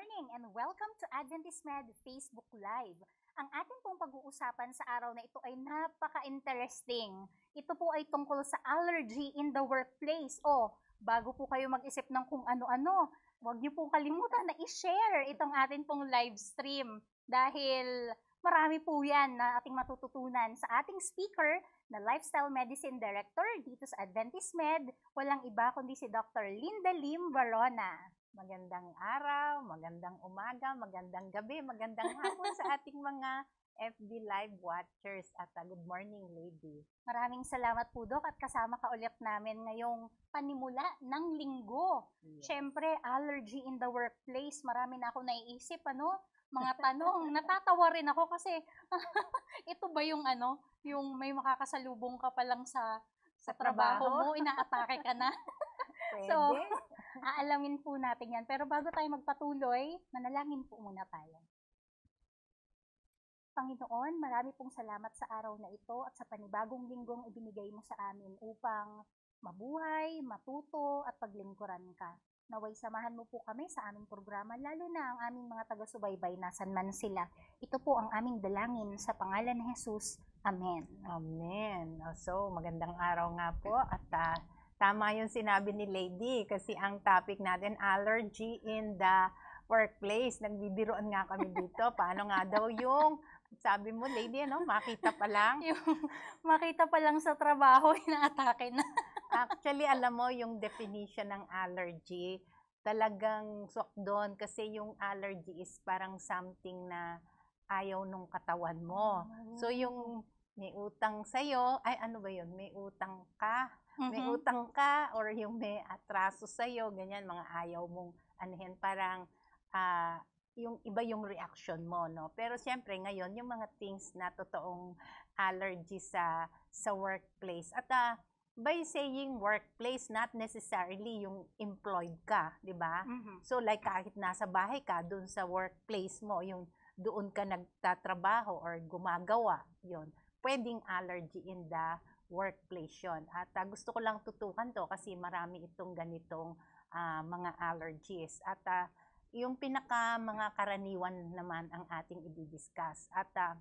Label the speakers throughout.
Speaker 1: morning and welcome to Adventist Med Facebook Live. Ang ating pong pag-uusapan sa araw na ito ay napaka-interesting. Ito po ay tungkol sa allergy in the workplace. O, bago po kayo mag-isip ng kung ano-ano, huwag niyo pong kalimutan na i-share itong ating pong live stream dahil marami po yan na ating matututunan sa ating speaker na Lifestyle Medicine Director dito sa Adventist Med. Walang iba kundi si Dr. Linda Lim
Speaker 2: Barona. Magandang araw, magandang umaga, magandang gabi, magandang hapon sa ating mga FB Live watchers at a ah, good morning lady. Maraming
Speaker 1: salamat po Dok at kasama ka ulit namin ngayong panimula ng linggo. Yes. Siyempre, allergy in the workplace. Marami na ako naiisip, ano? Mga tanong. Natatawa rin ako kasi ito ba yung ano, yung may makakasalubong ka pa lang sa sa, sa trabaho, trabaho mo, inaatake ka na. Pwede. So, aalamin po natin yan. Pero bago tayo magpatuloy, manalangin po muna tayo. Panginoon, marami pong salamat sa araw na ito at sa panibagong linggong ibinigay mo sa amin upang mabuhay, matuto at paglingkuran ka. Naway samahan mo po kami sa aming programa, lalo na ang aming mga taga-subaybay, nasan man sila. Ito
Speaker 2: po ang aming dalangin sa pangalan ni Jesus. Amen. Amen. So, magandang araw nga po at uh, Tama yung sinabi ni Lady kasi ang topic natin, allergy in the workplace. Nagbibiroon nga kami dito. Paano nga daw yung sabi mo, lady, ano, makita pa lang. yung makita pa lang sa trabaho, inaatake na. Actually, alam mo, yung definition ng allergy, talagang sok doon kasi yung allergy is parang something na ayaw nung katawan mo. So, oh. yung may utang sa'yo, ay ano ba yun, may utang ka may mm-hmm. utang mm-hmm. ka or yung may atraso sa iyo, ganyan, mga ayaw mong anihin Parang ah, yung iba yung reaction mo, no? Pero siyempre, ngayon, yung mga things na totoong allergy sa sa workplace. At ah, by saying workplace, not necessarily yung employed ka, di ba? Mhm. So like kahit nasa bahay ka, doon sa workplace mo, yung doon ka nagtatrabaho or gumagawa, yon pwedeng allergy in the workplace yon. At uh, gusto ko lang tutukan to kasi marami itong ganitong uh, mga allergies. At uh, yung pinaka mga karaniwan naman ang ating i-discuss. At uh,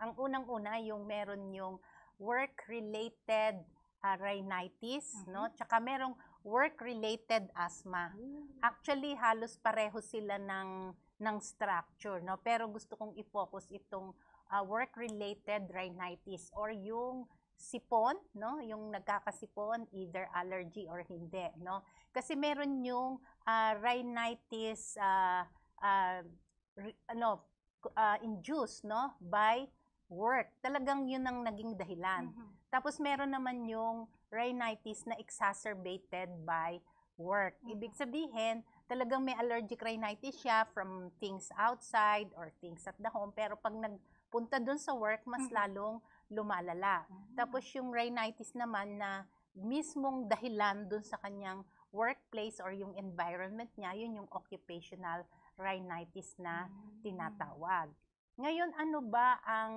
Speaker 2: ang unang-una yung meron yung work-related uh, rhinitis, mm-hmm. no? Tsaka merong work-related asthma. Mm-hmm. Actually halos pareho sila ng ng structure, no? Pero gusto kong i-focus itong uh, work-related rhinitis or yung sipon, no? Yung nagkakasipon, either allergy or hindi, no? Kasi meron yung uh, rhinitis uh, uh, ano uh, induced, no? By work. Talagang yun ang naging dahilan. Mm-hmm. Tapos meron naman yung rhinitis na exacerbated by work. Mm-hmm. Ibig sabihin, talagang may allergic rhinitis siya from things outside or things at the home. Pero pag nagpunta dun sa work, mas mm-hmm. lalong lumalala. Mm-hmm. Tapos yung rhinitis naman na mismong dahilan dun sa kanyang workplace or yung environment niya, yun yung occupational rhinitis na mm-hmm. tinatawag. Ngayon, ano ba ang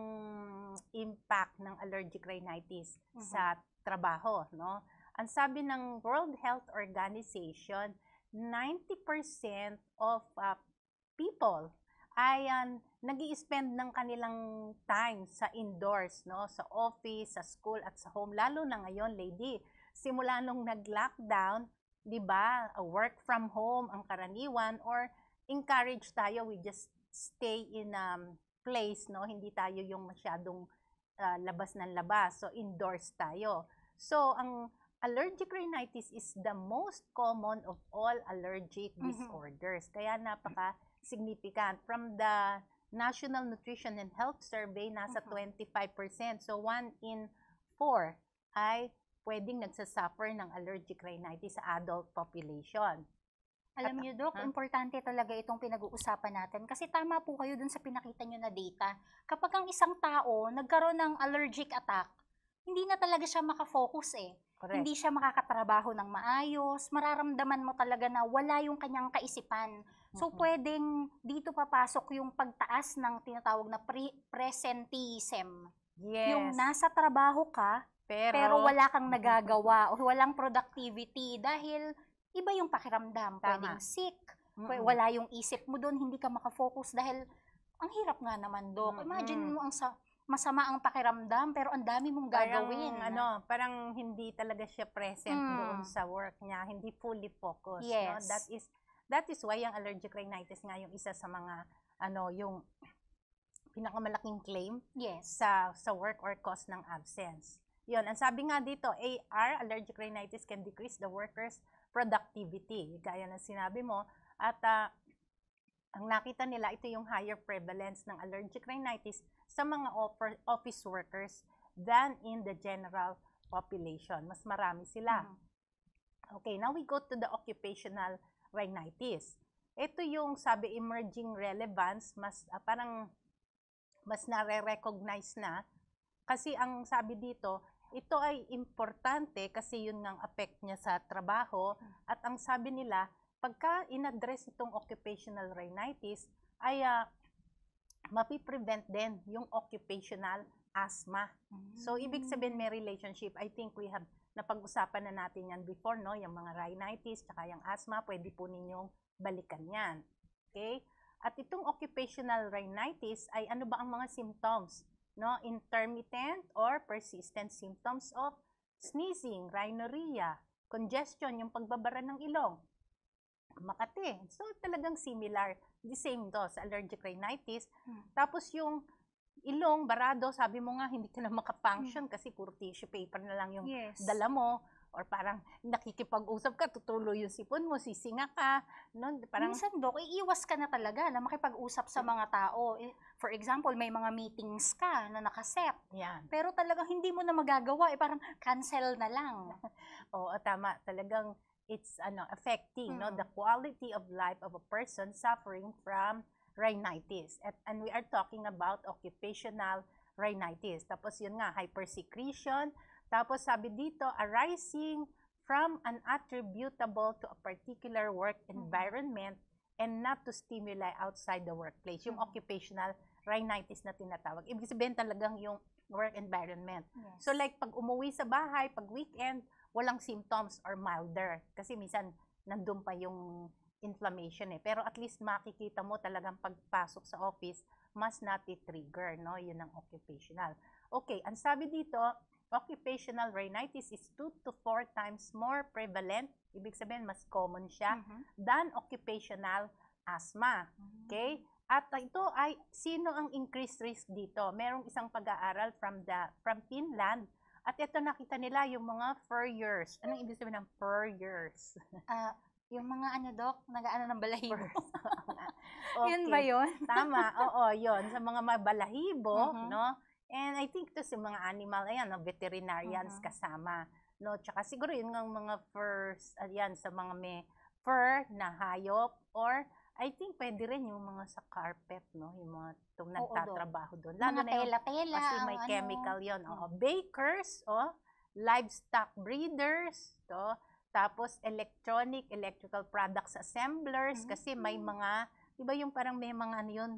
Speaker 2: impact ng allergic rhinitis mm-hmm. sa trabaho, no? Ang sabi ng World Health Organization, 90% of uh, people ay um, nag spend ng kanilang time sa indoors, no? sa office, sa school, at sa home. Lalo na ngayon, lady, simula nung nag-lockdown, di ba, work from home ang karaniwan or encourage tayo, we just stay in um, place, no? hindi tayo yung masyadong uh, labas ng labas. So, indoors tayo. So, ang allergic rhinitis is the most common of all allergic mm-hmm. disorders. Mm-hmm. Kaya napaka mm-hmm. significant from the National Nutrition and Health Survey, nasa 25%. Mm-hmm. So, one in four ay pwedeng nagsasuffer ng allergic rhinitis sa adult population. Alam niyo, Dok,
Speaker 1: importante talaga itong pinag-uusapan natin kasi tama po kayo dun sa pinakita niyo na data. Kapag ang isang tao nagkaroon ng allergic attack, hindi na talaga siya makafocus eh. Correct. Hindi siya makakatrabaho ng maayos, mararamdaman mo talaga na wala yung kanyang kaisipan So, pwedeng dito papasok yung pagtaas ng tinatawag na pre- presenteeism. Yes. Yung nasa trabaho ka, pero, pero wala kang nagagawa o walang productivity dahil iba yung pakiramdam. Tama. Pwedeng sick, mm-hmm. wala yung isip mo doon, hindi ka makafocus dahil ang hirap nga naman, Dok. Mm-hmm. Imagine mo ang sa masama ang pakiramdam pero ang dami mong gagawin. Parang, ano,
Speaker 2: parang hindi talaga siya present mm. doon sa work niya, hindi fully focused. Yes. No? That is That is why ang allergic rhinitis nga yung isa sa mga ano yung pinakamalaking claim yes. sa sa work or cause ng absence. Yon, ang sabi nga dito, AR, allergic rhinitis can decrease the worker's productivity. Gaya ng sinabi mo, at uh, ang nakita nila, ito yung higher prevalence ng allergic rhinitis sa mga office workers than in the general population. Mas marami sila. Mm-hmm. Okay, now we go to the occupational rhinitis. Ito yung sabi emerging relevance, mas uh, parang mas nare-recognize na kasi ang sabi dito, ito ay importante kasi yun ang affect niya sa trabaho at ang sabi nila, pagka inaddress itong occupational rhinitis ay uh, mapiprevent din yung occupational asthma. Mm-hmm. So, ibig sabihin may relationship. I think we have napag-usapan na natin yan before, no? Yung mga rhinitis, tsaka yung asthma, pwede po ninyong balikan yan. Okay? At itong occupational rhinitis ay ano ba ang mga symptoms? No? Intermittent or persistent symptoms of sneezing, rhinorrhea, congestion, yung pagbabara ng ilong, makati. So talagang similar, the same sa allergic rhinitis. Hmm. Tapos yung ilong, barado, sabi mo nga, hindi ka na makapunction hmm. kasi puro tissue paper na lang yung yes. dala mo or parang nakikipag-usap ka, tutulo yung sipon mo, sisinga ka. No? Parang, Minsan, Dok, iiwas ka na talaga na makipag-usap sa mm. mga tao. Eh, for
Speaker 1: example, may mga meetings ka na nakaset. Yan. Pero talaga hindi mo na magagawa. Eh, parang
Speaker 2: cancel na lang. Oo, tama. Talagang it's ano affecting mm-hmm. no the quality of life of a person suffering from rhinitis. At, and we are talking about occupational rhinitis. Tapos yun nga, hypersecretion. Tapos sabi dito, arising from an attributable to a particular work mm-hmm. environment and not to stimuli outside the workplace. Yung mm-hmm. occupational rhinitis na tinatawag. Ibig sabihin talagang yung work environment. Yes. So like pag umuwi sa bahay, pag weekend, walang symptoms or milder. Kasi minsan nandun pa yung inflammation eh. Pero at least makikita mo talagang pagpasok sa office, mas nati-trigger, no? Yun ang occupational. Okay, ang sabi dito, occupational rhinitis is 2 to 4 times more prevalent, ibig sabihin mas common siya, mm-hmm. than occupational asthma. Mm-hmm. Okay? At ito ay sino ang increased risk dito? Merong isang pag-aaral from the from Finland at ito nakita nila yung mga fur years. Anong ibig sabihin ng fur years? uh, yung mga ano, doc, nag-ano ng balahibo. okay. Yun ba yun? Tama, oo, yun. Sa mga balahibo, mm-hmm. no? And I think to sa mga animal, ayan, no, veterinarians mm-hmm. kasama. No, tsaka siguro yun ng mga furs, ayan, sa mga may fur na hayop or I think pwede rin yung mga sa carpet, no? Yung mga tum- nagtatrabaho doon. Lalo mga tela-tela. Kasi may ano. chemical yon. Oh, mm-hmm. bakers, oh, livestock breeders, to, oh. Tapos electronic, electrical products assemblers mm-hmm. kasi may mm-hmm. mga, 'di ba yung parang may mga ano yun,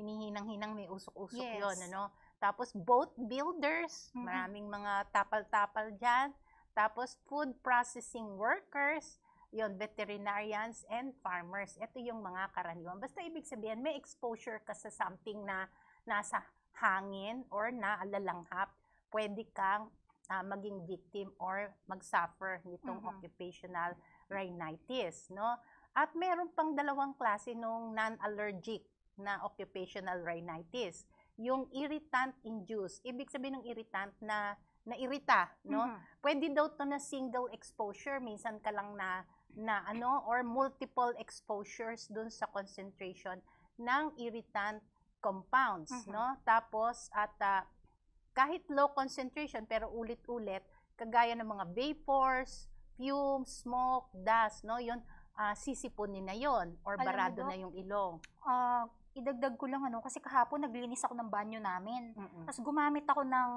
Speaker 2: hinihinang-hinang may usok-usok yes. yun, ano? Tapos boat builders, mm-hmm. maraming mga tapal-tapal diyan. Tapos food processing workers, yon veterinarians and farmers. Ito yung mga karaniwan. Basta ibig sabihin, may exposure ka sa something na nasa hangin or naalalanghap, pwede kang sa ah, maging victim or mag-suffer nitong mm-hmm. occupational rhinitis, no? At meron pang dalawang klase ng non-allergic na occupational rhinitis. Yung irritant induced, ibig sabihin ng irritant na nairita, no? Mm-hmm. Pwede daw to na single exposure, minsan ka lang na na ano or multiple exposures dun sa concentration ng irritant compounds, mm-hmm. no? Tapos at uh, kahit low concentration pero ulit-ulit, kagaya ng mga vapors, fumes, smoke, dust, no? Yun, uh, sisipunin na yon or Alam barado na yung ilong. Uh, idagdag ko lang ano, kasi kahapon naglinis
Speaker 1: ako ng banyo namin. Mm-mm. Tapos gumamit ako ng,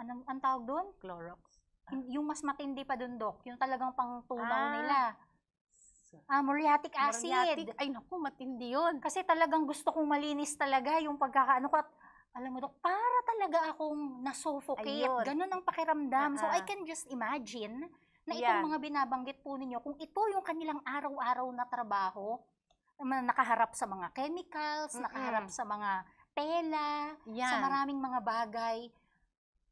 Speaker 1: anong, ang tawag doon? Clorox. Yung mas matindi pa doon, Dok. Yung talagang pangtunaw ah. nila. Ah, muriatic acid. Muriatic, ay naku, matindi yun. Kasi talagang gusto kong malinis talaga yung pagkakaano ko alam mo, Dok, para talaga akong nasuffocate. Ayun. Ganun ang pakiramdam. Uh-huh. So, I can just imagine na itong yeah. mga binabanggit po ninyo, kung ito yung kanilang araw-araw na trabaho, nakaharap sa mga chemicals, Mm-mm. nakaharap sa mga tela, yeah. sa maraming mga bagay,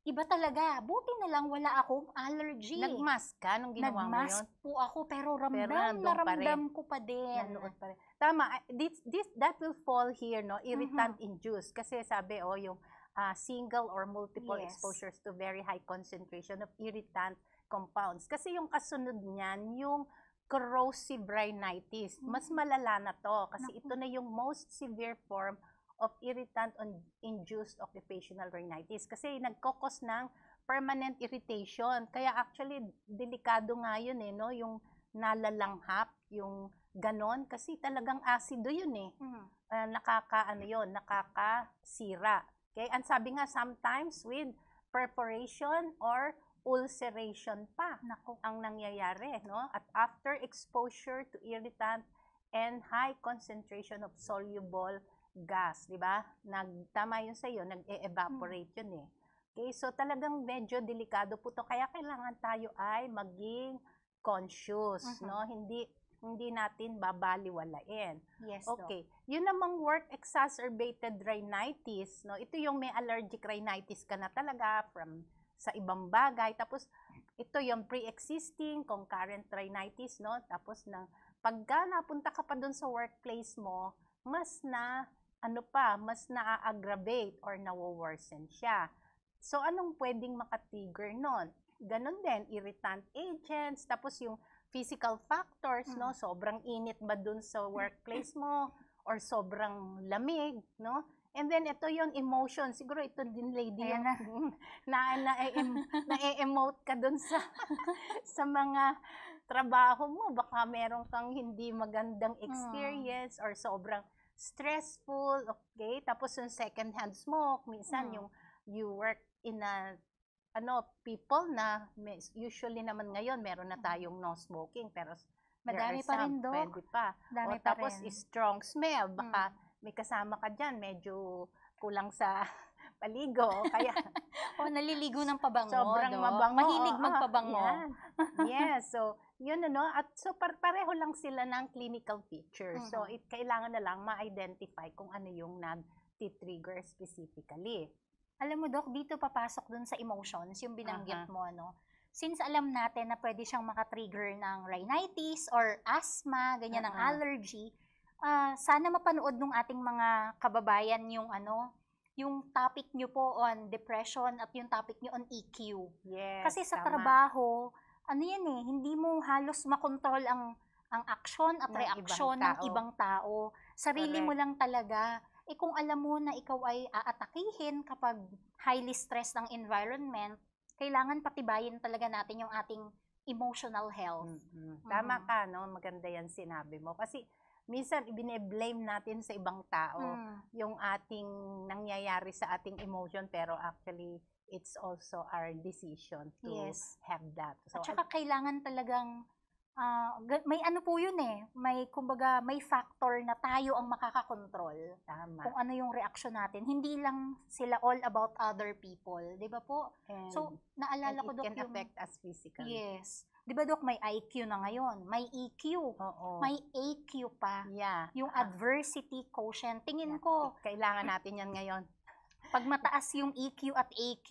Speaker 1: iba talaga. Buti na lang
Speaker 2: wala akong allergy. Nagmask ka nung ginawa Nagmask mo yun? po ako, pero ramdam, pero na ramdam pa ko pa din. Nanood pa rin. Tama, ah, this, this, that will fall here, no? Irritant-induced. Mm-hmm. Kasi sabi, oh, yung uh, single or multiple yes. exposures to very high concentration of irritant compounds. Kasi yung kasunod niyan, yung corrosive rhinitis. Mas mm. malala na to kasi ito na yung most severe form of irritant-induced occupational rhinitis. Kasi nagkokos ng permanent irritation. Kaya actually, delikado nga yun eh, no? Yung nalalanghap, yung Ganon, kasi talagang asido yun eh. Mm-hmm. Uh, ah, nakaka, yun, nakakasira. Okay? Ang sabi nga, sometimes with perforation or ulceration pa Naku. ang nangyayari. No? At after exposure to irritant and high concentration of soluble gas, di ba? Nagtama yun sa iyo, nag-evaporate -e hmm. yun eh. Okay, so talagang medyo delikado po to kaya kailangan tayo ay maging conscious, uh-huh. no? Hindi hindi natin babaliwalain. Yes, Okay. Doc. Yun namang work exacerbated rhinitis, no? Ito yung may allergic rhinitis ka na talaga from sa ibang bagay. Tapos, ito yung pre-existing concurrent rhinitis, no? Tapos, nang, pagka napunta ka pa doon sa workplace mo, mas na, ano pa, mas na-aggravate or na worsen siya. So, anong pwedeng makatrigger noon? Ganon din, irritant agents, tapos yung physical factors, no? Hmm. Sobrang init ba dun sa workplace mo or sobrang lamig, no? And then ito yung emotion, siguro ito din lady Ayan yung, na na na-emote ka dun sa sa mga trabaho mo, baka meron kang hindi magandang hmm. experience or sobrang stressful, okay? Tapos yung second hand smoke, minsan mm. yung you work in a ano, people na usually naman ngayon meron na mm. tayong no smoking pero madami pa rin do. Pwede pa. Dami o, pa tapos rin. strong smell, baka hmm. may kasama ka diyan medyo kulang sa paligo kaya o naliligo ng pabango sobrang do. mabango mahilig ah, magpabango yan. yes so yun ano at so par- pareho lang sila ng clinical features mm-hmm. so it kailangan na lang ma-identify kung ano yung nag trigger specifically alam mo, Doc, dito papasok dun sa emotions, yung binanggit uh-huh. mo,
Speaker 1: ano? Since alam natin na pwede siyang makatrigger ng rhinitis or asthma, ganyan uh-huh. ng allergy, uh, sana mapanood nung ating mga kababayan yung ano, yung topic nyo po on depression at yung topic nyo on EQ. Yes, Kasi sa tama. trabaho, ano yan eh, hindi mo halos makontrol ang ang action at ng reaction ibang ng ibang tao. Sarili Correct. mo lang talaga eh kung alam mo na ikaw ay aatakihin kapag highly stressed ang environment, kailangan patibayin talaga natin yung ating emotional health.
Speaker 2: Mm-hmm. mm-hmm. Tama ka, no? Maganda yan sinabi mo. Kasi minsan ibine-blame natin sa ibang tao mm. yung ating nangyayari sa ating emotion pero actually it's also our decision to yes. have that. So, At saka
Speaker 1: kailangan talagang uh, may ano po yun eh, may kumbaga may factor na tayo ang makakakontrol. Tama. Kung ano yung reaction natin. Hindi lang sila all about other people, 'di ba po? And, so, naalala and ko dok yung can affect us physically. Yes. 'Di ba dok may IQ na ngayon, may EQ, Oo. may AQ pa. Yeah. Yung uh, adversity quotient. Tingin yeah. ko kailangan natin 'yan ngayon. Pag mataas yung EQ at AQ,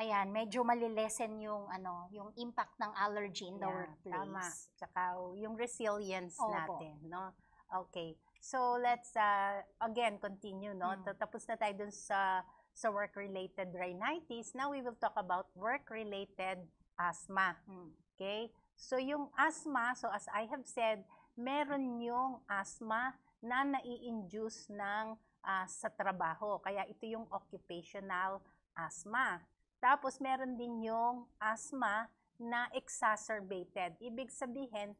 Speaker 1: ayan, medyo malilesen
Speaker 2: yung ano, yung impact ng allergy in the yeah, workplace. Tama. Tsaka yung resilience Opo. natin, no? Okay. So let's uh, again continue, no? Mm. Tapos na tayo dun sa sa work-related rhinitis. Now we will talk about work-related asthma. Mm. Okay? So yung asthma, so as I have said, meron yung asthma na nai-induce ng uh, sa trabaho. Kaya ito yung occupational asthma. Tapos meron din yung asthma na exacerbated. Ibig sabihin,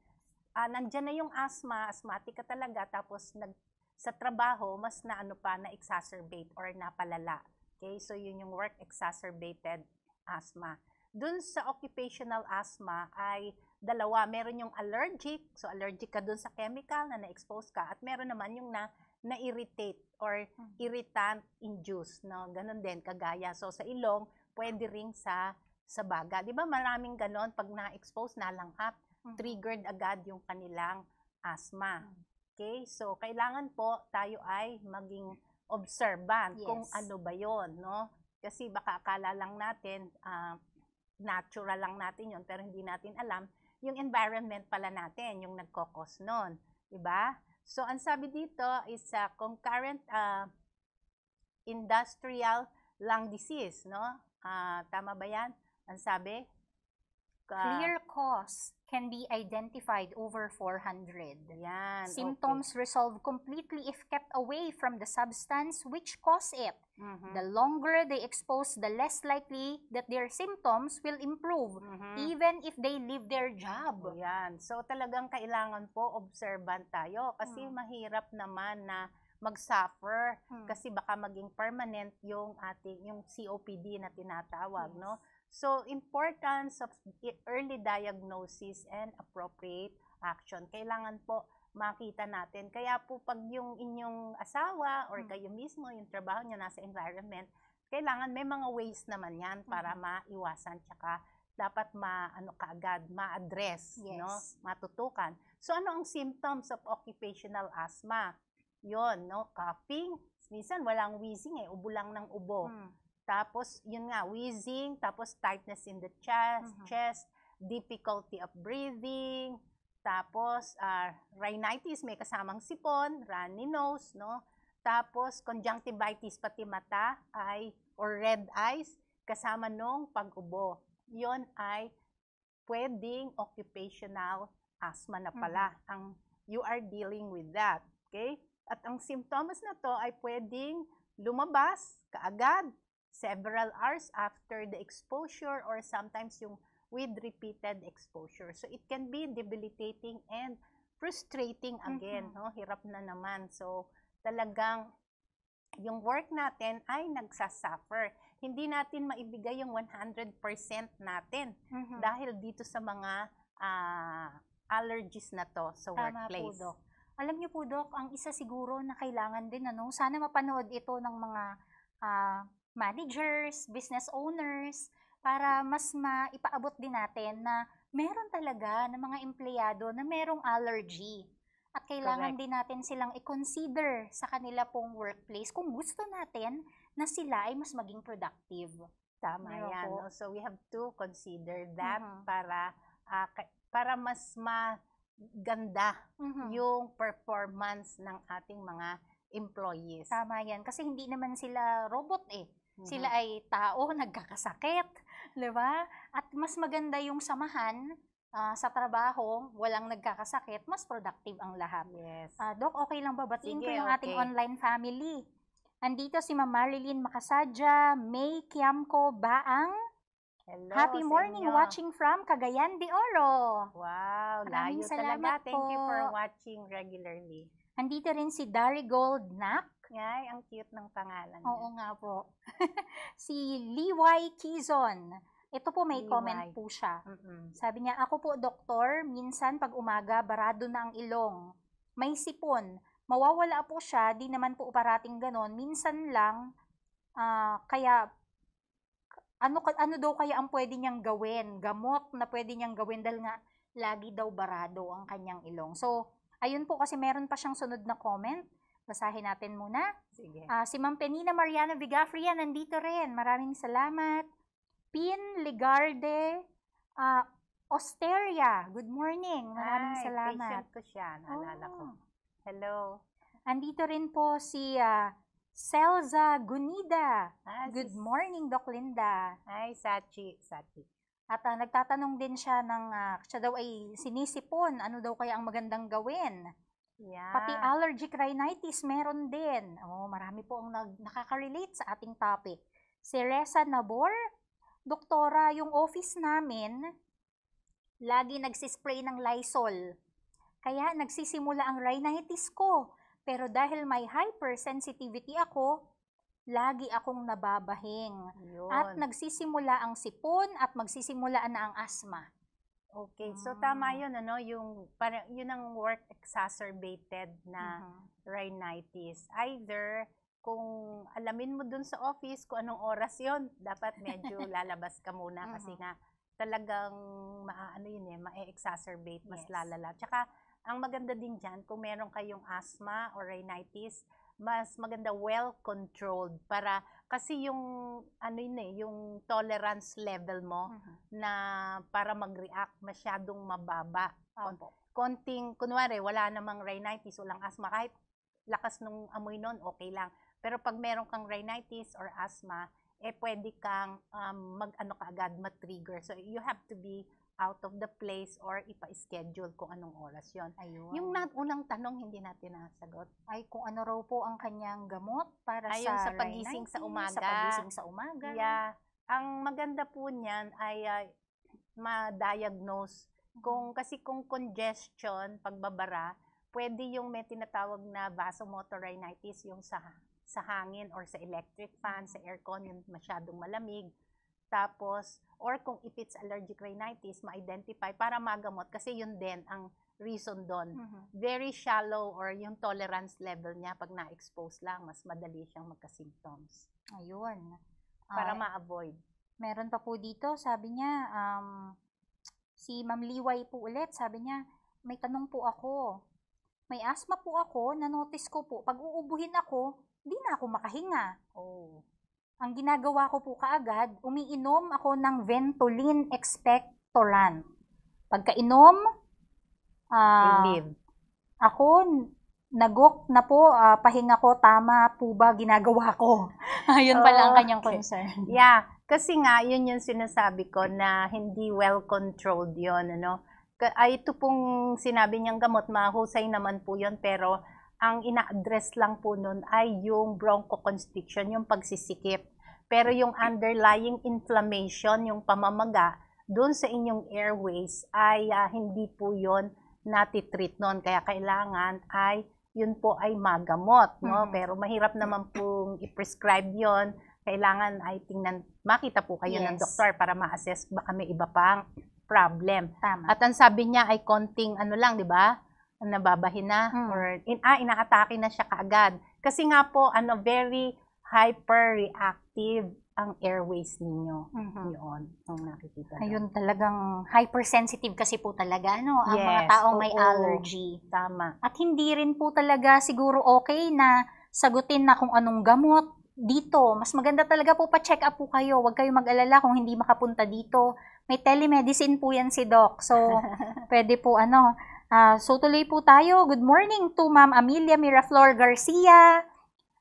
Speaker 2: uh, nandyan na yung asthma, asthmatic ka talaga, tapos nag, sa trabaho, mas na ano pa, na exacerbate or napalala. Okay, so yun yung work exacerbated asthma. Dun sa occupational asthma ay dalawa. Meron yung allergic, so allergic ka dun sa chemical na na-expose ka, at meron naman yung na na-irritate or hmm. irritant induced, no? Ganun din kagaya. So sa ilong, pwede ring sa sa baga. 'Di ba maraming ganon pag na-expose nalanghap, mm-hmm. triggered agad yung kanilang asthma. Mm. Okay? So kailangan po tayo ay maging observant yes. kung ano ba 'yon, no? Kasi baka akala lang natin uh, natural lang natin 'yon pero hindi natin alam yung environment pala natin yung nagkokos noon, 'di ba? So ang sabi dito is uh, concurrent uh, industrial lung disease, no? uh, tama ba yan? Ang sabi? Uh, Clear cause can be identified over 400.
Speaker 1: Yan, Symptoms okay. resolve completely if kept away from the substance which caused it. Mm-hmm. The longer they expose, the less likely that their symptoms will improve, mm-hmm.
Speaker 2: even if they leave their job. Yan. So talagang kailangan po observant tayo kasi mm. mahirap naman na mag-suffer hmm. kasi baka maging permanent yung ating yung COPD na tinatawag yes. no so importance of e, early diagnosis and appropriate action kailangan po makita natin kaya po pag yung inyong asawa or hmm. kayo mismo yung trabaho niya nasa environment kailangan may mga ways naman yan para hmm. maiwasan tsaka dapat ma ano kaagad ma-address yes. no matutukan so ano ang symptoms of occupational asthma yon no? Coughing. Minsan, walang wheezing eh. Ubo lang ng ubo. Hmm. Tapos, yun nga, wheezing, tapos tightness in the chest, mm-hmm. chest difficulty of breathing, tapos uh, rhinitis, may kasamang sipon, runny nose, no? Tapos conjunctivitis pati mata ay or red eyes kasama nung pag-ubo. 'Yon ay pwedeng occupational asthma na pala. Mm-hmm. Ang you are dealing with that, okay? At ang symptoms na to ay pwedeng lumabas kaagad several hours after the exposure or sometimes yung with repeated exposure. So it can be debilitating and frustrating again, mm-hmm. no? Hirap na naman. So talagang yung work natin ay nagsasuffer. Hindi natin maibigay yung 100% natin mm-hmm. dahil dito sa mga uh, allergies na to sa Tama workplace. Po,
Speaker 1: alam niyo po, Doc, ang isa siguro na kailangan din, ano, sana mapanood ito ng mga uh, managers, business owners, para mas maipaabot din natin na meron talaga ng mga empleyado na merong allergy. At kailangan Correct. din natin silang i-consider sa kanila pong workplace kung gusto natin na sila ay mas maging productive. Tama Meron yan. Po. Oh,
Speaker 2: so we have to consider that mm-hmm. para uh, para mas ma ganda mm-hmm. yung performance ng ating mga employees. Tama yan. Kasi hindi naman
Speaker 1: sila robot eh. Mm-hmm. Sila ay tao, nagkakasakit, di ba? At mas maganda yung samahan uh, sa trabaho, walang nagkakasakit, mas productive ang lahat. Yes. Uh, Dok, okay lang ba? Batiin ko yung okay. ating online family. Andito si Mama Marilyn Makasadya, May Kiamko Baang,
Speaker 2: Hello, Happy morning inyo. watching
Speaker 1: from Cagayan de Oro.
Speaker 2: Wow, Maraming layo salamat talaga. Thank you for watching regularly.
Speaker 1: Andito rin si Dari Gold Knack.
Speaker 2: Ngay, ang cute ng pangalan. Niya. Oo nga
Speaker 1: po. si Liway Kizon. Ito po may Liway. comment po siya. Mm-mm. Sabi niya, ako po doktor, minsan pag umaga barado na ang ilong. May sipon. Mawawala po siya, di naman po parating ganon. Minsan lang, uh, kaya ano, ano daw kaya ang pwede niyang gawin? Gamot na pwede niyang gawin dahil nga lagi daw barado ang kanyang ilong. So, ayun po kasi meron pa siyang sunod na comment. Basahin natin muna. Sige. Uh, si Ma'am Penina Mariana Vigafria nandito rin. Maraming salamat. Pin Ligarde uh, Osteria. Good morning. Maraming Ay, salamat. Patient ko
Speaker 2: siya. Naalala oh. ko.
Speaker 1: Hello. Andito rin po si uh, Selza Gunida. Ah, Good si... morning, Doc Linda. Ay, Sachi. Sachi. At uh, nagtatanong din siya ng, uh, siya daw ay sinisipon, ano daw kaya ang magandang gawin? Yeah. Pati allergic rhinitis meron din. Oh, marami po ang nag- nakaka-relate sa ating topic. Si Reza Nabor, doktora, yung office namin, lagi nagsispray ng Lysol. Kaya nagsisimula ang rhinitis ko pero dahil may hypersensitivity ako, lagi akong nababahing. Yun. At nagsisimula ang sipon at magsisimula na ang asthma.
Speaker 2: Okay, so tama hmm. 'yun ano, yung parang 'yun ang work exacerbated na mm-hmm. rhinitis. Either kung alamin mo dun sa office kung anong oras 'yon, dapat medyo lalabas ka muna mm-hmm. kasi nga talagang maano yun eh, ma-exacerbate, mas yes. lalala. Tsaka ang maganda din dyan, kung meron kayong asthma or rhinitis, mas maganda well controlled para kasi yung ano yun eh, yung tolerance level mo uh-huh. na para mag-react masyadong mababa. Opo. konting kunwari wala namang rhinitis, o lang asthma kahit lakas nung amoy noon, okay lang. Pero pag meron kang rhinitis or asthma, eh pwede kang um, mag-ano kaagad, ma-trigger. So you have to be out of the place or ipa-schedule kung anong oras yon. Ayun. Yung nat unang tanong hindi natin nasagot ay kung ano raw po ang kanyang gamot para Ayun, sa, sa pagising sa umaga. Sa pagising sa umaga. Yeah. Ang maganda po niyan ay uh, ma-diagnose mm-hmm. kung kasi kung congestion, pagbabara, pwede yung may tinatawag na vasomotor rhinitis yung sa sa hangin or sa electric fan, mm-hmm. sa aircon, yung masyadong malamig tapos, or kung if it's allergic rhinitis, ma-identify para magamot kasi yun din ang reason doon. Mm-hmm. Very shallow or yung tolerance level niya pag na-expose lang, mas madali siyang magka-symptoms. Ayun. Para uh, ma-avoid.
Speaker 1: Meron pa po dito, sabi niya, um, si Ma'am Liway po ulit, sabi niya, may tanong po ako. May asthma po ako, na-notice ko po, pag uubuhin ako, hindi na ako makahinga. Oh ang ginagawa ko po kaagad, umiinom ako ng Ventolin expectorant. Pagkainom, uh, ako, nagok na po, uh, pahinga ko, tama po ba ginagawa ko? Ayun oh, pala ang kanyang okay. concern. Yeah,
Speaker 2: kasi nga, yun yung sinasabi ko na hindi well-controlled yon ano? Ay, ah, ito pong sinabi niyang gamot, mahusay naman po yon pero ang ina-address lang po nun ay yung bronchoconstriction, yung pagsisikip. Pero yung underlying inflammation, yung pamamaga, doon sa inyong airways ay uh, hindi po yon natitreat noon. Kaya kailangan ay yun po ay magamot. No? Mm-hmm. Pero mahirap naman pong i-prescribe yon Kailangan ay tingnan, makita po kayo yes. ng doktor para ma-assess baka may iba pang problem. Tama. At ang sabi niya ay konting ano lang, di ba? nababahin na mm. or in, ah, inaatake na siya kaagad. Kasi nga po, ano, very hyperreactive ang airways ninyo. Mm-hmm. Yun, ang nakikita. Na. Ayun,
Speaker 1: talagang hypersensitive kasi po talaga, no? Ang yes, mga taong may allergy. Tama. At hindi rin po talaga siguro okay na sagutin na kung anong gamot dito. Mas maganda talaga po pa-check up po kayo. Huwag kayo mag-alala kung hindi makapunta dito. May telemedicine po yan si Doc. So, pwede po ano, Uh, so tuloy po tayo. Good morning to Ma'am Amelia Miraflor Garcia.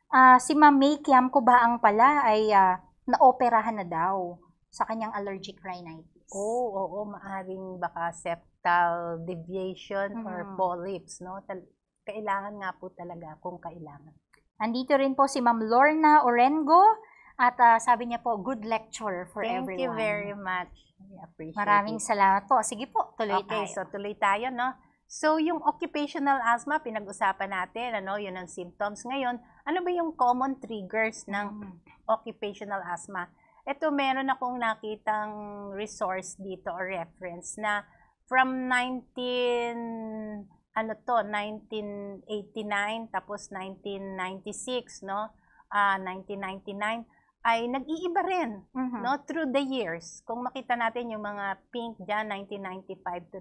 Speaker 1: Uh, si Ma'am May Kiam ko ba ang pala ay uh, naoperahan na daw sa kanyang allergic rhinitis. Oo, oh,
Speaker 2: oo, oh, maaring baka septal deviation mm-hmm. or polyps, no? Tal- kailangan nga po talaga kung kailangan.
Speaker 1: Andito rin po si Ma'am Lorna Orengo at uh, sabi niya po, good lecture for Thank everyone. Thank you very
Speaker 2: much. I appreciate Maraming it. salamat po. Sige po, tuloy okay, tayo. Okay, so tuloy tayo, no? So, yung occupational asthma, pinag-usapan natin, ano, yun ang symptoms. Ngayon, ano ba yung common triggers ng mm. occupational asthma? Ito, meron akong nakitang resource dito or reference na from 19, ano to, 1989, tapos 1996, no, uh, ah, 1999, ay nag-iiba rin, mm-hmm. no, through the years. Kung makita natin yung mga pink dyan, 1995 to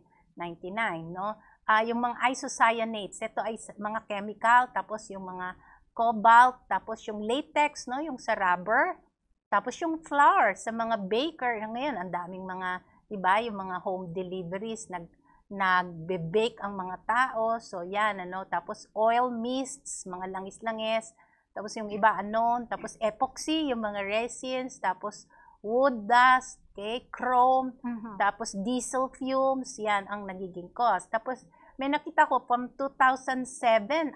Speaker 2: 19, 99, no? Uh, yung mga isocyanates, ito ay mga chemical, tapos yung mga cobalt, tapos yung latex, no? Yung sa rubber, tapos yung flour sa mga baker. Ngayon, ang daming mga, iba yung mga home deliveries, nag, nagbe-bake ang mga tao. So, yan, ano. Tapos oil mists, mga langis-langis. Tapos yung iba, anon. Tapos epoxy, yung mga resins. Tapos wood dust. Okay? Chrome, mm-hmm. tapos diesel fumes, yan ang nagiging cost. Tapos may nakita ko from 2007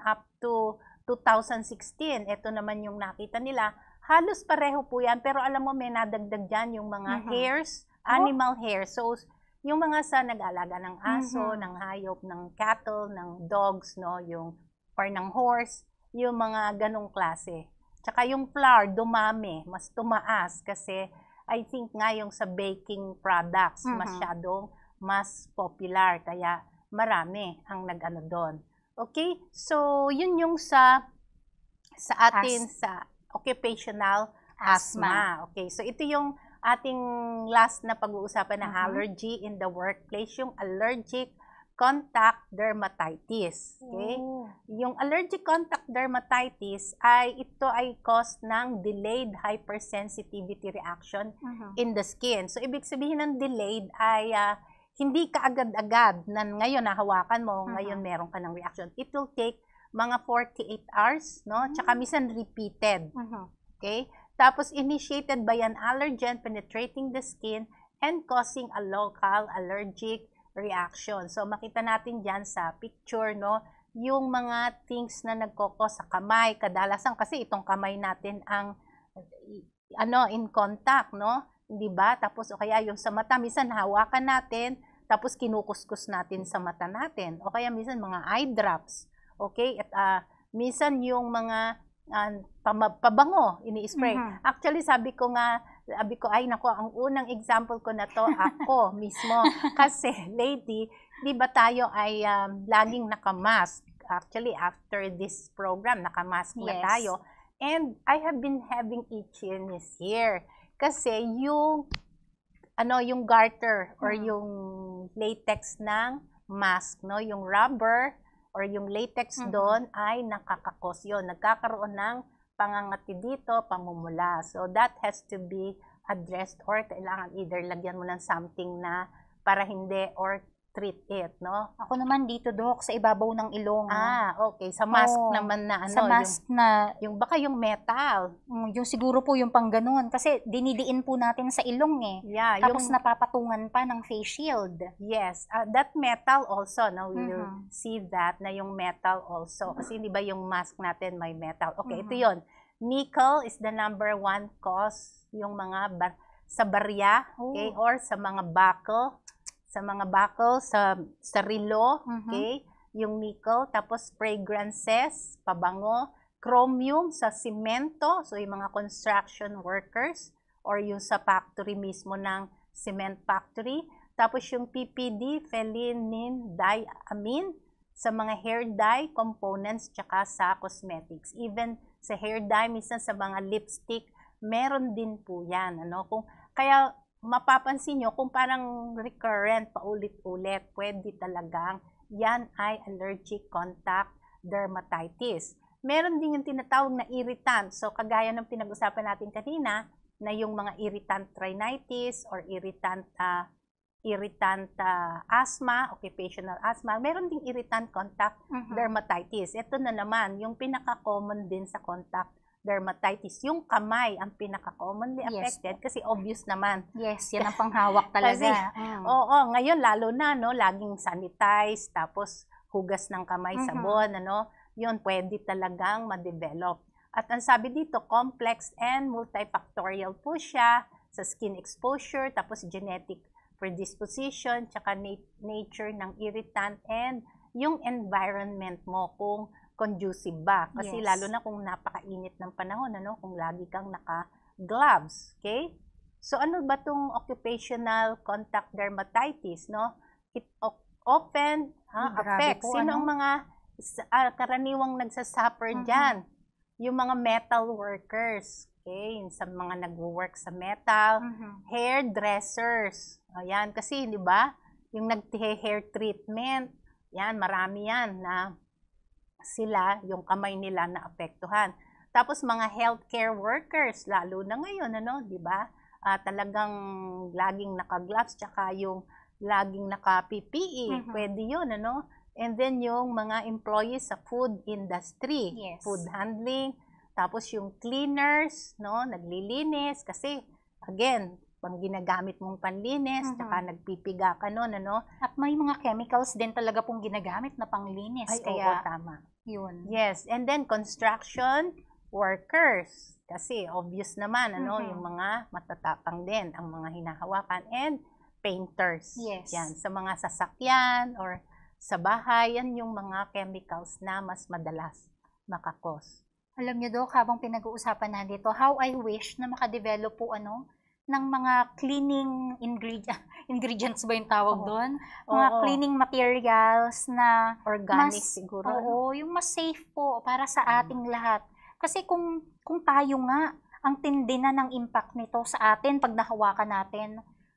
Speaker 2: up to 2016, ito naman yung nakita nila, halos pareho po yan, pero alam mo may nadagdag dyan yung mga mm-hmm. hairs, oh. animal oh. hair. So, yung mga sa nag-alaga ng aso, mm-hmm. ng hayop, ng cattle, ng dogs, no, yung or ng horse, yung mga ganong klase. Tsaka yung flour, dumami, mas tumaas kasi I think nga yung sa baking products, mm-hmm. masyadong mas popular. Kaya marami ang nag-ano doon. Okay? So, yun yung sa sa atin, As- sa occupational asthma. asthma. Okay, so ito yung ating last na pag-uusapan na mm-hmm. allergy in the workplace, yung allergic contact dermatitis. Okay? Oh. Yung allergic contact dermatitis ay ito ay cause ng delayed hypersensitivity reaction uh-huh. in the skin. So ibig sabihin ng delayed ay uh, hindi ka agad-agad na ngayon nahawakan mo, uh-huh. ngayon meron ka ng reaction. It will take mga 48 hours, no? Uh-huh. Tsaka minsan repeated. Uh-huh. Okay? Tapos initiated by an allergen penetrating the skin and causing a local allergic reaction. So, makita natin diyan sa picture, no, yung mga things na nagkoko sa kamay. Kadalasan kasi itong kamay natin ang ano, in contact, no? 'di ba? Tapos, o kaya yung sa mata, minsan hawakan natin, tapos kinukuskus natin sa mata natin. O kaya minsan mga eye drops. Okay? At uh, minsan yung mga uh, pabango, ini-spray. Mm-hmm. Actually, sabi ko nga, sabi ko, ay nako, ang unang example ko na to, ako mismo. Kasi lady, di ba tayo ay um, laging nakamask? Actually, after this program, nakamask yes. tayo. And I have been having itchiness here. Kasi yung, ano, yung garter or mm. yung latex ng mask, no? Yung rubber or yung latex mm-hmm. doon ay nakakakos yun. Nagkakaroon ng pangangati dito, pamumula. So that has to be addressed or kailangan either lagyan mo ng something na para hindi or treat it, no?
Speaker 1: Ako naman dito, Doc, sa ibabaw ng
Speaker 2: ilong. Ah, okay. Sa mask oh, naman na ano. Sa mask yung,
Speaker 1: na. Yung baka yung metal. Mm, yung siguro po yung pang ganun. Kasi dinidiin po natin sa ilong eh.
Speaker 2: Yeah. Tapos yung, napapatungan pa ng face shield. Yes. Uh, that metal also, no? We will mm-hmm. see that na yung metal also. Kasi hindi ba yung mask natin may metal? Okay, mm-hmm. ito yon Nickel is the number one cause yung mga bar- sa barya, okay, oh. or sa mga buckle sa mga buckle, sa, sa rilo, mm-hmm. okay? Yung nickel, tapos fragrances, pabango, chromium sa simento, so yung mga construction workers, or yung sa factory mismo ng cement factory. Tapos yung PPD, phenylenediamine, diamine, sa mga hair dye components, tsaka sa cosmetics. Even sa hair dye, minsan sa mga lipstick, meron din po yan. Ano? Kung, kaya mapapansin nyo kung parang recurrent paulit-ulit, pwede talagang yan ay allergic contact dermatitis. Meron din yung tinatawag na irritant. So, kagaya ng pinag-usapan natin kanina, na yung mga irritant rhinitis or irritant uh, irritant uh, asthma, occupational asthma, meron ding irritant contact mm-hmm. dermatitis. Ito na naman, yung pinaka-common din sa contact dermatitis. Yung kamay ang pinaka-commonly affected yes. kasi obvious naman. Yes, yan ang panghawak talaga. kasi, mm. Oo, oh, ngayon lalo na no, laging sanitize tapos hugas ng kamay mm-hmm. sabon ano, yun pwede talagang ma-develop. At ang sabi dito, complex and multifactorial po siya sa skin exposure, tapos genetic predisposition, tsaka nat- nature ng irritant and yung environment mo kung conducive ba? Kasi yes. lalo na kung napakainit ng panahon, ano, kung lagi kang naka-gloves, okay? So ano ba tong occupational contact dermatitis, no? It often ha, ah, hmm, affects po, sino ano? ang mga uh, karaniwang nagsasuffer uh-huh. diyan? Yung mga metal workers, okay? Yung sa mga nagwo-work sa metal, uh-huh. hairdressers. Ayan kasi, 'di ba? Yung nagte-hair treatment, yan marami yan na sila, yung kamay nila na apektuhan. Tapos mga healthcare workers, lalo na ngayon, ano, di ba? Uh, talagang laging naka-gloves, tsaka yung laging naka-PPE. Mm-hmm. Pwede yun, ano? And then yung mga employees sa food industry, yes. food handling, tapos yung cleaners, no, naglilinis kasi again, pang ginagamit mong panlinis, mm-hmm. tsaka nagpipiga ka noon, ano? At may mga chemicals din talaga pong ginagamit na panglinis. Ay, kaya, oo, tama. Yun. Yes, and then construction workers. Kasi obvious naman, ano, mm-hmm. yung mga matatapang din ang mga hinahawakan. And painters. Yes. Yan, sa mga sasakyan or sa bahay, yan yung mga chemicals na mas madalas makakos.
Speaker 1: Alam niyo do, habang pinag-uusapan na dito, how I wish na makadevelop po ano, ng mga cleaning ingredients, ingredients ba yung tawag doon? Mga oh. cleaning materials na organic mas, siguro. Oo, yung mas safe po para sa mm. ating lahat. Kasi kung kung tayo nga ang tindi na ng impact nito sa atin pag nahawakan natin,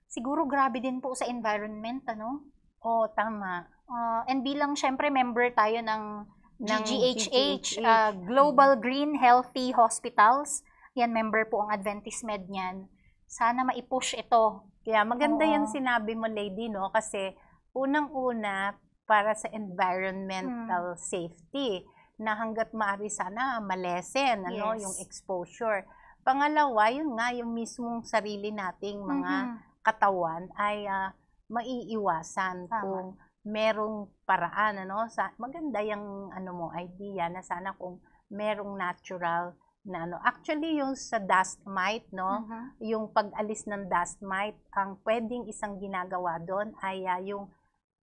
Speaker 1: siguro grabe din po sa environment, ano? Oo, tama. Uh, and bilang syempre member tayo ng
Speaker 2: GGHH,
Speaker 1: uh, ah, Global mm. Green Healthy Hospitals.
Speaker 2: Yan, member po ang Adventist Med niyan sana maipush ito. Kaya maganda Oo. yan sinabi mo, lady, no? Kasi unang-una, para sa environmental mm. safety na hanggat maaari sana malesen ano yes. yung exposure. Pangalawa, yun nga yung mismong sarili nating mga mm-hmm. katawan ay uh, maiiwasan Tama. kung merong paraan ano sa maganda yung ano mo idea na sana kung merong natural na ano. Actually, yung sa dust mite, no, uh-huh. yung pag-alis ng dust mite, ang pwedeng isang ginagawa doon ay uh, yung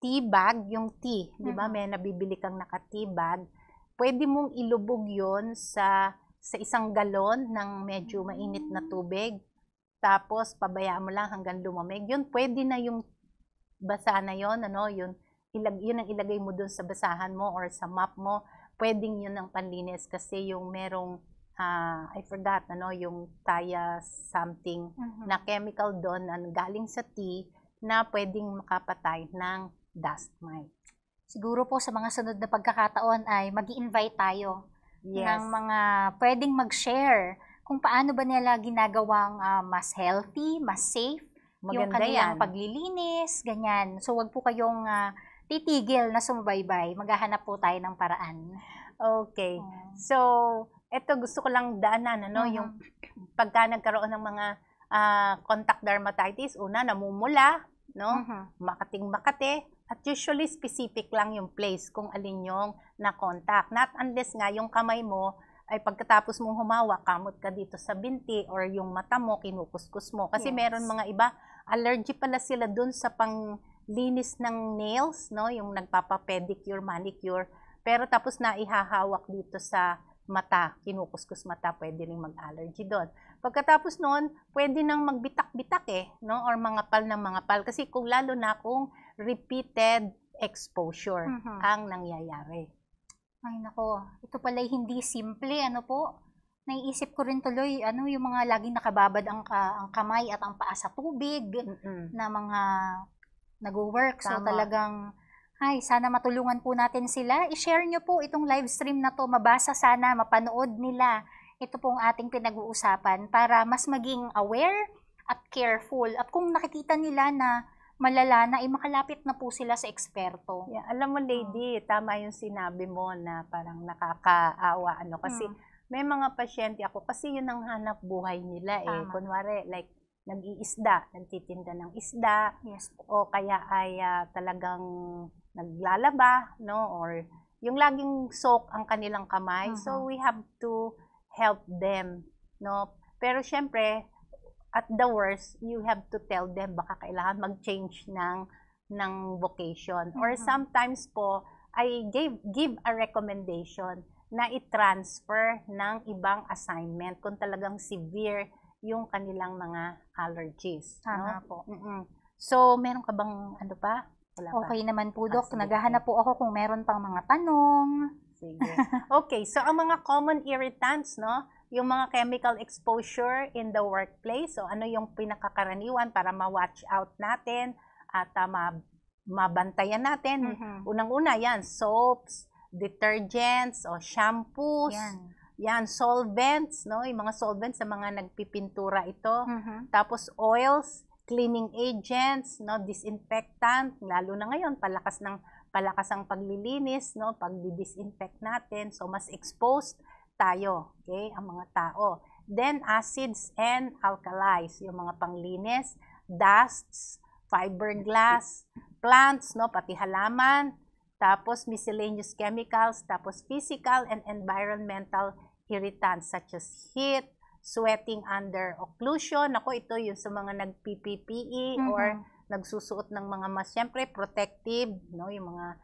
Speaker 2: tea bag, yung tea, uh-huh. 'di ba? Mm-hmm. May nabibili kang naka-tea bag. Pwede mong ilubog 'yon sa sa isang galon ng medyo mainit na mm. tubig. Tapos pabayaan mo lang hanggang lumamig. 'Yun pwede na yung basa na 'yon, ano, 'yun ilag, yun ang ilagay mo doon sa basahan mo or sa map mo, pwedeng yun ang panlinis kasi yung merong uh, I forgot, ano, yung taya something mm-hmm. na chemical doon na galing sa tea na pwedeng makapatay ng dust mite. Siguro po sa mga sunod na
Speaker 1: pagkakataon ay mag invite tayo
Speaker 2: yes. ng mga
Speaker 1: pwedeng mag-share kung paano ba nila ginagawang uh, mas healthy, mas safe,
Speaker 2: Maganda yung kanilang yan.
Speaker 1: paglilinis, ganyan. So, wag po kayong uh, titigil na sumubaybay. Maghahanap po tayo ng
Speaker 2: paraan. Okay. Hmm. So, eto gusto ko lang daanan, ano, mm-hmm. yung pagka nagkaroon ng mga uh, contact dermatitis, una, namumula, no? Mm-hmm. Makating-makate. At usually, specific lang yung place kung alin yung na-contact. Not unless nga yung kamay mo ay pagkatapos mong humawa, kamot ka dito sa binti or yung mata mo, kinukuskus mo. Kasi yes. meron mga iba, allergy pala sila dun sa panglinis ng nails, no? Yung nagpapa-pedicure, manicure. Pero tapos na ihahawak dito sa mata, kinukuskus mata, pwede rin mag-allergy doon. Pagkatapos noon, pwede nang magbitak-bitak eh, no? or mga pal ng mga pal. Kasi kung lalo na kung repeated exposure mm-hmm. ang nangyayari.
Speaker 1: Ay nako, ito pala hindi simple, ano po? Naiisip ko rin tuloy, ano, yung mga laging nakababad ang, ka, ang kamay at ang paa sa tubig, mm-hmm. na mga nag-work. So talagang ay, sana matulungan po natin sila. I-share nyo po itong live stream na to. Mabasa sana, mapanood nila ito pong ating pinag-uusapan para mas maging aware at careful. At kung nakikita nila na
Speaker 2: malala na, ay eh, makalapit na po sila sa eksperto. Yeah, alam mo, lady, hmm. tama yung sinabi mo na parang nakakaawa. Ano, kasi hmm. may mga pasyente ako kasi yun ang hanap buhay nila. Eh. Tama. Kunwari, like, nag-iisda, nagtitinda ng isda, yes. o kaya ay uh, talagang naglalaba, no? Or yung laging soak ang kanilang kamay. Uh-huh. So mm-hmm. we have to help them, no? Pero syempre, at the worst, you have to tell them baka kailangan mag-change ng ng vocation. Uh-huh. Or mm-hmm. sometimes po, I gave, give a recommendation na i-transfer ng ibang assignment kung talagang severe yung kanilang mga allergies. Tama no? po. mm So,
Speaker 1: meron ka bang ano pa? Wala pa. Okay naman po, ah, Doc. Naghahanap po ako kung meron pang mga tanong.
Speaker 2: Sige. okay, so ang mga common irritants, no? Yung mga chemical exposure in the workplace. So ano yung pinakakaraniwan para ma-watch out natin at uh, ma- mabantayan natin. Mm-hmm. Unang-una yan, soaps, detergents, o shampoos. Yan. Yan, solvents, no? Yung mga solvents sa mga nagpipintura ito. Mm-hmm. Tapos oils, cleaning agents, no, disinfectant, lalo na ngayon palakas ng palakas ang paglilinis, no, pagdi-disinfect natin, so mas exposed tayo, okay, ang mga tao. Then acids and alkalis, yung mga panglinis, dusts, fiberglass, plants, no, pati halaman, tapos miscellaneous chemicals, tapos physical and environmental irritants such as heat, sweating under occlusion. Ako, ito yung sa mga nag-PPPE mm-hmm. or nagsusuot ng mga mas, syempre, protective, no? yung mga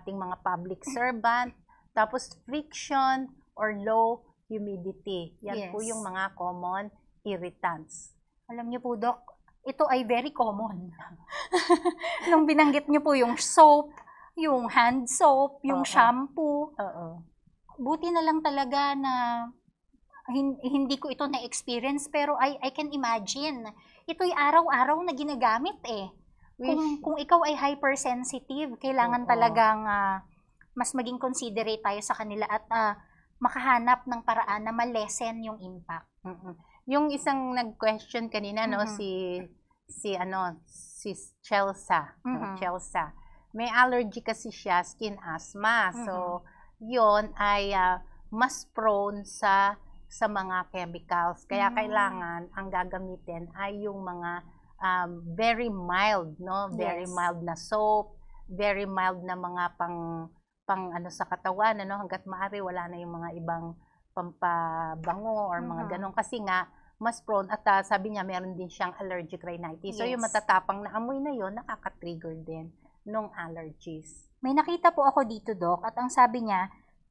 Speaker 2: ating mga public mm. servant. Tapos, friction or low humidity. Yan yes. po yung mga common irritants. Alam niyo po, Doc, ito ay very common.
Speaker 1: Nung binanggit niyo po yung soap, yung hand soap, yung Oo. shampoo. Oo. Buti na lang talaga na hindi ko ito na-experience pero I, I can imagine. Ito'y araw-araw na ginagamit eh. Kung, kung ikaw ay hypersensitive, kailangan Oo. talagang uh, mas maging considerate tayo sa kanila at uh, makahanap ng paraan na ma-lessen yung impact.
Speaker 2: Mm-mm. Yung isang nag-question kanina no mm-hmm. si si ano si Chelsea, mm-hmm. Chelsea. May allergy kasi siya skin asthma. Mm-hmm. So, 'yon ay uh, mas prone sa sa mga chemicals. Kaya hmm. kailangan ang gagamitin ay yung mga um, very mild, no? Very yes. mild na soap, very mild na mga pang pang ano sa katawan, ano, hangga't maaari wala na yung mga ibang pampabango or mga uh-huh. ganun kasi nga mas prone at uh, sabi niya meron din siyang allergic rhinitis. Yes. So yung matatapang na amoy na yon nakaka-trigger din nung allergies.
Speaker 1: May nakita po ako dito, Doc, at ang sabi niya,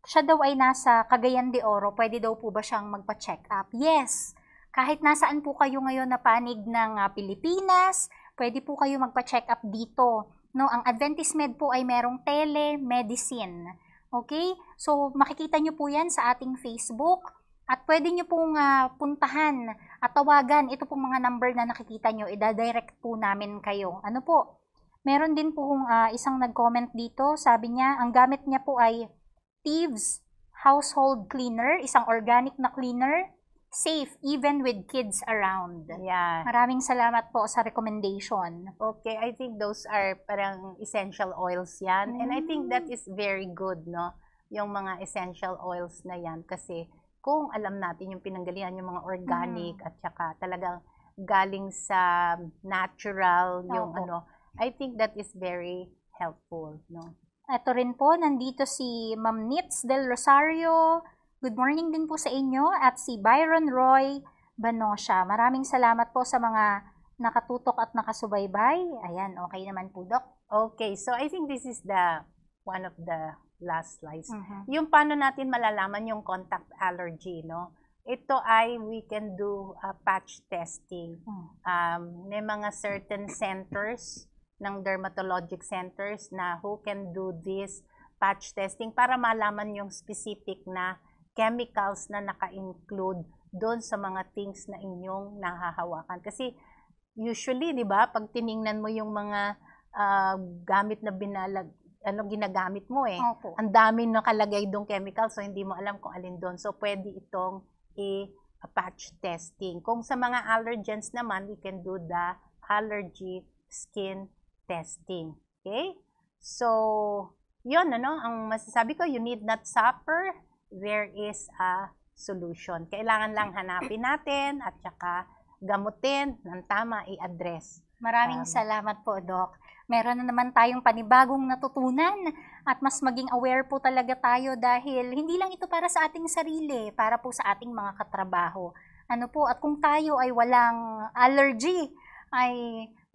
Speaker 1: siya daw ay nasa Cagayan de Oro, pwede daw po ba siyang magpa-check up? Yes. Kahit nasaan po kayo ngayon na panig ng uh, Pilipinas, pwede po kayo magpa-check up dito. No, ang Adventist Med po ay merong telemedicine. Okay? So makikita niyo po 'yan sa ating Facebook. At pwede nyo pong uh, puntahan at tawagan. Ito pong mga number na nakikita nyo, idadirect po namin kayo. Ano po? Meron din po uh, isang nag-comment dito. Sabi niya, ang gamit niya po ay thieves, household cleaner, isang organic na cleaner, safe even
Speaker 2: with kids
Speaker 1: around. Yeah. Maraming
Speaker 2: salamat po sa recommendation. Okay, I think those are parang essential oils 'yan. Mm. And I think that mm. is very good, no? Yung mga essential oils na 'yan kasi kung alam natin yung pinanggalingan, yung mga organic mm. at saka talagang galing sa natural yung oh, ano, I think that is very helpful, no?
Speaker 1: Ito rin po, nandito si Ma'am Nitz Del Rosario. Good morning din po sa inyo at si Byron Roy Banosha. Maraming salamat po sa mga nakatutok at nakasubaybay. Ayan,
Speaker 2: okay naman po, Doc. Okay, so I think this is the one of the last slides. Mm-hmm. Yung paano natin malalaman yung contact allergy, no? Ito ay we can do a patch testing. Mm. Um, may mga certain centers ng dermatologic centers na who can do this patch testing para malaman yung specific na chemicals na naka-include doon sa mga things na inyong nahahawakan. Kasi usually, di ba, pag tiningnan mo yung mga uh, gamit na binalag, ano ginagamit mo eh. Opo. Ang dami nakalagay dong chemical so hindi mo alam kung alin doon. So pwede itong i-patch testing. Kung sa mga allergens naman, we can do the allergy skin testing. Okay? So, yun, ano, ang masasabi ko, you need not suffer, there is a solution. Kailangan lang hanapin natin at saka gamutin ng tama, i-address. Maraming um, salamat po, Doc.
Speaker 1: Meron na naman tayong panibagong natutunan at mas maging aware po talaga tayo dahil hindi lang ito para sa ating sarili, para po sa ating mga katrabaho. Ano po, at kung tayo ay walang allergy, ay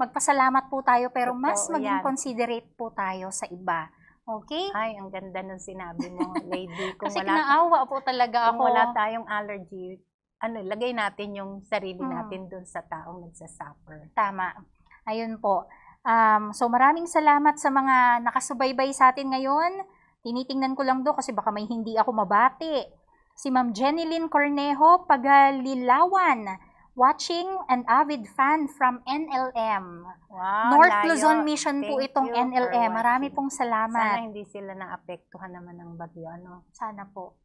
Speaker 1: magpasalamat po tayo pero Ito, mas maging yan.
Speaker 2: considerate po tayo sa iba. Okay? Ay, ang ganda ng sinabi mo, lady. Kung Kasi wala, naawa po talaga ako. Kung wala tayong allergy, ano, lagay natin yung sarili hmm. natin dun sa taong nagsasuffer. Tama. Ayun po.
Speaker 1: Um, so maraming salamat sa mga nakasubaybay sa atin ngayon. Tinitingnan ko lang do kasi baka may hindi ako mabati. Si Ma'am Jenilyn Cornejo, Pagalilawan watching and avid fan from NLM. Wow, North layo. Luzon Mission Thank po itong NLM. Marami pong salamat. Sana hindi
Speaker 2: sila naapektuhan naman ng bagyo. Ano? Sana po.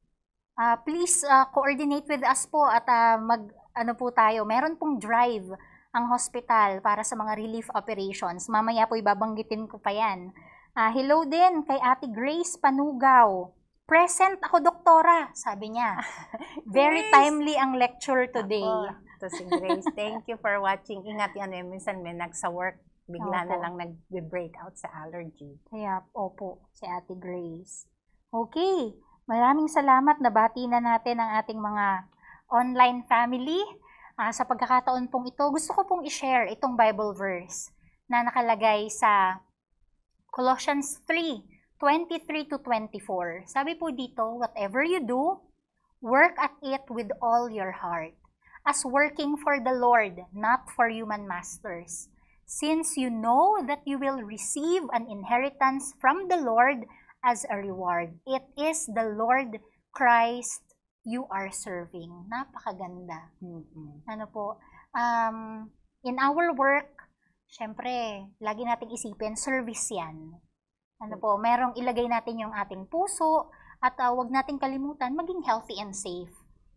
Speaker 1: Uh, please uh, coordinate with us po at uh, mag ano po tayo. Meron pong drive ang hospital para sa mga relief operations. Mamaya po ibabanggitin ko pa yan. Uh, hello din kay Ate Grace Panugaw. Present ako, doktora, sabi niya. Very timely ang lecture today. Ako
Speaker 2: to si Grace. Thank you for watching. Ingat yan. Eh. Minsan may nagsa work, bigla opo. na lang nag breakout sa allergy.
Speaker 1: Kaya, opo, si Ate Grace. Okay, maraming salamat. Nabati na natin ang ating mga online family. Uh, sa pagkakataon pong ito, gusto ko pong i-share itong Bible verse na nakalagay sa Colossians 3, 23 to 24. Sabi po dito, whatever you do, work at it with all your heart, as working for the Lord, not for human masters. Since you know that you will receive an inheritance from the Lord as a reward, it is the Lord Christ you are serving. Napakaganda. Mm-hmm. Ano po? Um, in our work, syempre, lagi nating isipin, service yan. Ano po, merong ilagay natin yung ating puso at uh, ah, wag nating kalimutan maging healthy and safe.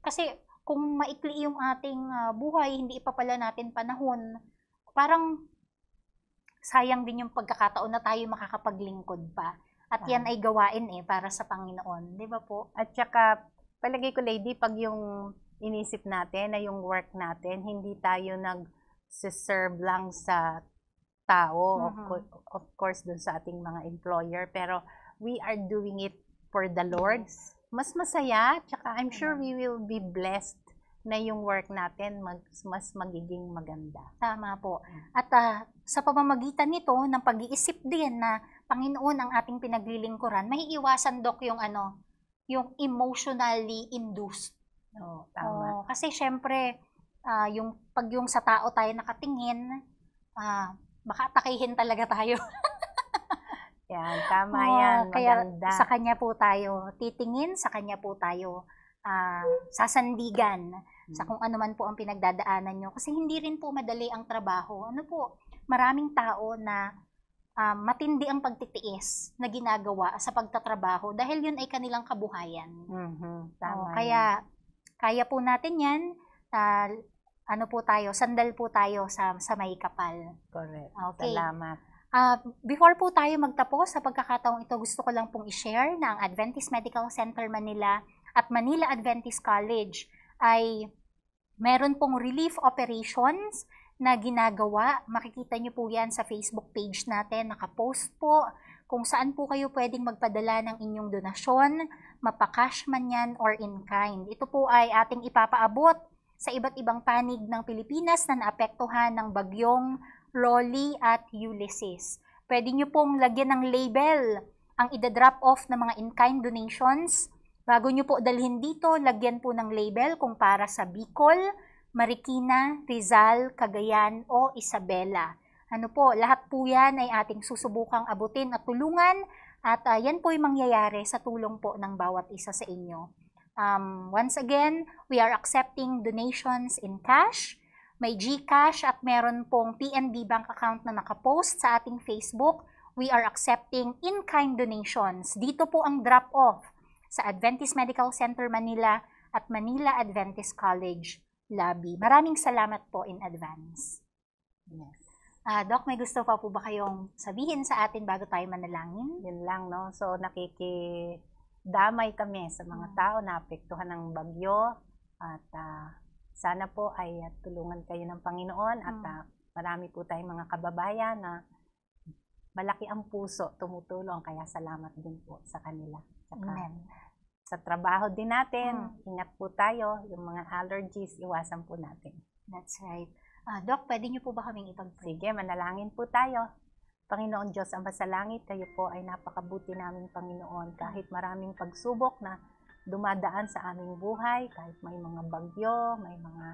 Speaker 1: Kasi kung maikli yung ating uh, buhay, hindi ipapala natin panahon, parang sayang din yung pagkakataon na tayo makakapaglingkod pa. At yan ay gawain eh, para sa Panginoon.
Speaker 2: Di ba po? At saka, palagay ko lady, pag yung inisip natin na yung work natin, hindi tayo nag-serve lang sa tao, mm-hmm. of, of course, dun sa ating mga employer, pero we are doing it for the Lord. Yes mas masaya, tsaka I'm sure mm. we will be blessed na yung work natin mag, mas magiging maganda. Tama po. Mm. At uh, sa
Speaker 1: pamamagitan nito ng pag-iisip din na Panginoon ang ating pinaglilingkuran, may iwasan dok yung ano, yung emotionally induced. Oh, tama. Oh, kasi syempre uh, yung pag yung sa tao tayo nakatingin, uh, baka atakihin talaga tayo. Yan, tama oh, yan. Maganda. Kaya sa kanya po tayo titingin, sa kanya po tayo uh, sasandigan hmm. sa kung ano man po ang pinagdadaanan nyo. Kasi hindi rin po madali ang trabaho. Ano po, maraming tao na uh, matindi ang pagtitiis na ginagawa sa pagtatrabaho dahil yun ay kanilang kabuhayan.
Speaker 2: Mm-hmm. Tama. Oh, kaya,
Speaker 1: kaya po natin yan. Uh, ano po tayo, sandal po tayo sa, sa may kapal. Correct. Okay. Salamat. Uh, before po tayo magtapos sa pagkakataong ito, gusto ko lang pong i-share na ang Adventist Medical Center Manila at Manila Adventist College ay meron pong relief operations na ginagawa. Makikita niyo po yan sa Facebook page natin, nakapost po kung saan po kayo pwedeng magpadala ng inyong donasyon, mapakash man yan or in kind. Ito po ay ating ipapaabot sa iba't ibang panig ng Pilipinas na naapektuhan ng bagyong Rolly at Ulysses. Pwede nyo pong lagyan ng label ang ida-drop off ng mga in-kind donations. Bago nyo po dalhin dito, lagyan po ng label kung para sa Bicol, Marikina, Rizal, Cagayan o Isabela. Ano po, lahat po yan ay ating susubukang abutin at tulungan at uh, yan po yung mangyayari sa tulong po ng bawat isa sa inyo. Um, once again, we are accepting donations in cash, may GCash at meron pong PNB Bank account na nakapost sa ating Facebook. We are accepting in-kind donations. Dito po ang drop-off sa Adventist Medical Center Manila at Manila Adventist College Lobby. Maraming salamat po in advance. Yes. Uh, Doc, may gusto pa po ba kayong
Speaker 2: sabihin sa atin bago tayo manalangin? Yun lang, no? So, nakikidamay kami sa mga hmm. tao na apektuhan ng bagyo at uh, sana po ay ah, tulungan kayo ng Panginoon at uh, marami po tayong mga kababayan na malaki ang puso tumutulong kaya salamat din po sa kanila. Saka, Amen. Sa trabaho din natin, hmm. ingat po tayo, yung mga allergies iwasan po natin. That's right. Uh, Doc, pwede niyo po ba kaming ipag-pray? Sige, manalangin po tayo. Panginoon Diyos, ang masalangit, kayo po ay napakabuti namin Panginoon. Kahit maraming pagsubok na dumadaan sa aming buhay, kahit may mga bagyo, may mga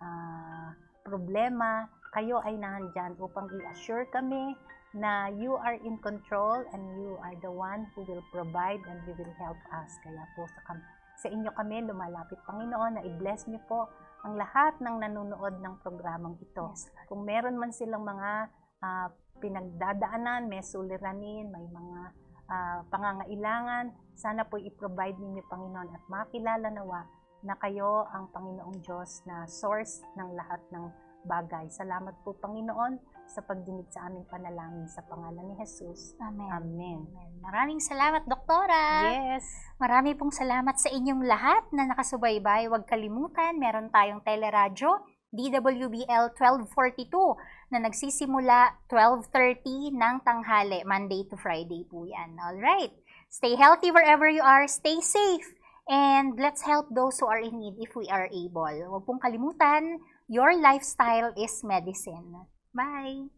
Speaker 2: uh, problema, kayo ay nahandyan upang i-assure kami na you are in control and you are the one who will provide and you will help us. Kaya po sa, sa inyo kami lumalapit, Panginoon, na i-bless niyo po ang lahat ng nanonood ng programang ito. Yes, Kung meron man silang mga uh, pinagdadaanan, may suliranin, may mga uh, pangangailangan. Sana po i-provide ninyo, Panginoon, at makilala nawa na kayo ang Panginoong Diyos na source ng lahat ng bagay. Salamat po, Panginoon, sa pagdinig sa aming panalangin sa pangalan ni Jesus. Amen. Amen. Amen. Maraming salamat, Doktora. Yes.
Speaker 1: Marami pong salamat sa inyong lahat na nakasubaybay. Huwag kalimutan, meron tayong teleradyo, DWBL 1242 na nagsisimula 12.30 ng tanghali, Monday to Friday po yan. Alright, stay healthy wherever you are, stay safe, and let's help those who are in need if we are able. Huwag pong kalimutan, your lifestyle is medicine. Bye!